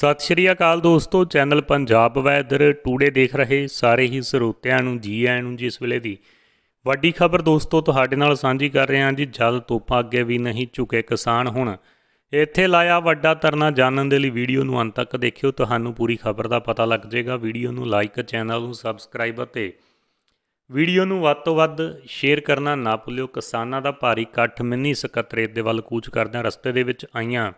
ਸਤਿ ਸ਼੍ਰੀ ਅਕਾਲ ਦੋਸਤੋ channel Punjab weather today ਦੇਖ ਰਹੇ ਸਾਰੇ ਹੀ ਸਰੋਤਿਆਂ ਨੂੰ ਜੀ ਆਇਆਂ ਨੂੰ ਜਿਸ ਵੇਲੇ ਦੀ ਵੱਡੀ ਖਬਰ ਦੋਸਤੋ ਤੁਹਾਡੇ ਨਾਲ ਸਾਂਝੀ ਕਰ ਰਹੇ ਹਾਂ ਜੀ ਜਲ ਤੋਪਾ ਅੱਗੇ ਵੀ ਨਹੀਂ ਝੁਕੇ ਕਿਸਾਨ ਹੁਣ ਇੱਥੇ ਲਾਇਆ ਵੱਡਾ ਤਰਨਾ ਜਾਣਨ ਦੇ ਲਈ ਵੀਡੀਓ ਨੂੰ ਅੰਤ ਤੱਕ ਦੇਖਿਓ ਤੁਹਾਨੂੰ ਪੂਰੀ ਖਬਰ ਦਾ ਪਤਾ ਲੱਗ ਜਾਏਗਾ ਵੀਡੀਓ ਨੂੰ ਲਾਈਕ ਚੈਨਲ ਨੂੰ ਸਬਸਕ੍ਰਾਈਬ ਅਤੇ ਵੀਡੀਓ ਨੂੰ ਵੱਧ ਤੋਂ ਵੱਧ ਸ਼ੇਅਰ ਕਰਨਾ ਨਾ ਭੁੱਲਿਓ ਕਿਸਾਨਾਂ ਦਾ ਭਾਰੀ ਇਕੱਠ ਮਿੰਨੀ ਸਕੱਤਰੇਤ ਦੇ ਵੱਲ ਕੂਚ ਕਰਦਿਆਂ ਰਸਤੇ ਦੇ ਵਿੱਚ ਆਈਆਂ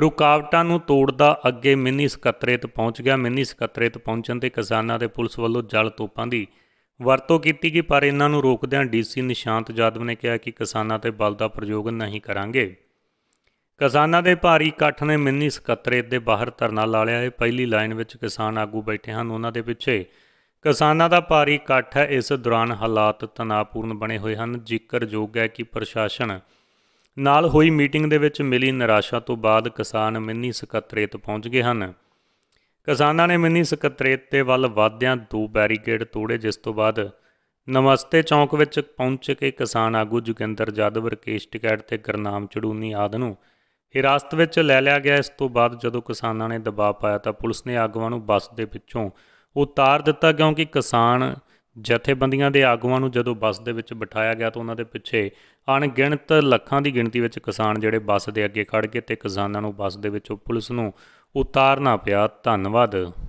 ਰੁਕਾਵਟਾਂ ਨੂੰ ਤੋੜਦਾ ਅੱਗੇ ਮਿੰਨੀ ਸਕੱਤਰੇਤ ਪਹੁੰਚ ਗਿਆ ਮਿੰਨੀ ਸਕੱਤਰੇਤ ਪਹੁੰਚਣ ਤੇ ਕਿਸਾਨਾਂ ਦੇ ਪੁਲਿਸ ਵੱਲੋਂ ਜਲ ਤੋਪਾਂ ਦੀ ਵਰਤੋਂ ਕੀਤੀ ਗਈ ਪਰ ਇਹਨਾਂ ਨੂੰ ਰੋਕਦਿਆਂ ਡੀਸੀ ਨਿਸ਼ਾਂਤ ਜਾਦਵ ਨੇ ਕਿਹਾ ਕਿ ਕਿਸਾਨਾਂ ਤੇ ਬਲ ਦਾ ਪ੍ਰਯੋਗ ਨਹੀਂ ਕਰਾਂਗੇ ਕਿਸਾਨਾਂ ਦੇ ਭਾਰੀ ਇਕੱਠ ਨੇ ਮਿੰਨੀ ਸਕੱਤਰੇਤ ਦੇ ਬਾਹਰ ਧਰਨਾ ਲਾ ਲਿਆ ਹੈ ਪਹਿਲੀ ਲਾਈਨ ਵਿੱਚ ਕਿਸਾਨ ਆਗੂ ਬੈਠੇ ਹਨ ਉਹਨਾਂ ਦੇ ਪਿੱਛੇ ਕਿਸਾਨਾਂ ਦਾ ਭਾਰੀ ਇਕੱਠ ਹੈ ਇਸ ਦੌਰਾਨ ਹਾਲਾਤ ਤਣਾਅਪੂਰਨ ਬਣੇ ਹੋਏ ਹਨ ਜ਼ਿਕਰਯੋਗ ਹੈ ਕਿ ਪ੍ਰਸ਼ਾਸਨ ਨਾਲ ਹੋਈ ਮੀਟਿੰਗ ਦੇ ਵਿੱਚ ਮਿਲੀ ਨਿਰਾਸ਼ਾ ਤੋਂ ਬਾਅਦ ਕਿਸਾਨ ਮਿੰਨੀ ਸਕੱਤਰੇਤ ਪਹੁੰਚ ਗਏ ਹਨ ਕਿਸਾਨਾਂ ਨੇ ਮਿੰਨੀ ਸਕੱਤਰੇਤ ਤੇ ਵੱਲ ਵਾਧਿਆਂ ਦੋ ਬੈਰੀਕੇਡ ਤੋੜੇ ਜਿਸ ਤੋਂ ਬਾਅਦ ਨਮਸਤੇ ਚੌਂਕ ਵਿੱਚ ਪਹੁੰਚ ਕੇ ਕਿਸਾਨ ਆਗੂ ਜੁਗਿੰਦਰ ਜਾਦਵਰ ਕੇਸ਼ ਟਿਕੈਟ ਤੇ ਗਰਨਾਮ ਚੜੂਨੀ ਆਦ ਨੂੰ ਹਿਰਾਸਤ ਵਿੱਚ ਲੈ ਲਿਆ ਗਿਆ ਇਸ ਤੋਂ ਬਾਅਦ ਜਦੋਂ ਕਿਸਾਨਾਂ ਨੇ ਦਬਾਅ ਪਾਇਆ ਤਾਂ ਪੁਲਿਸ ਨੇ ਆਗੂਆਂ ਨੂੰ ਬੱਸ ਦੇ ਵਿੱਚੋਂ ਉਤਾਰ ਦਿੱਤਾ ਕਿਉਂਕਿ ਕਿਸਾਨ ਜਥੇਬੰਦੀਆਂ ਦੇ ਆਗੂਆਂ ਨੂੰ ਜਦੋਂ ਬੱਸ ਦੇ ਵਿੱਚ ਬਿਠਾਇਆ ਗਿਆ ਤਾਂ ਉਹਨਾਂ ਦੇ ਪਿੱਛੇ ਅਣਗਿਣਤ ਲੱਖਾਂ ਦੀ ਗਿਣਤੀ ਵਿੱਚ ਕਿਸਾਨ ਜਿਹੜੇ ਬੱਸ ਦੇ ਅੱਗੇ ਖੜ ਕੇ ਤੇ ਕਿਸਾਨਾਂ ਨੂੰ ਬੱਸ ਦੇ ਵਿੱਚੋਂ ਪੁਲਿਸ ਨੂੰ ਉਤਾਰਨਾ ਪਿਆ ਧੰਨਵਾਦ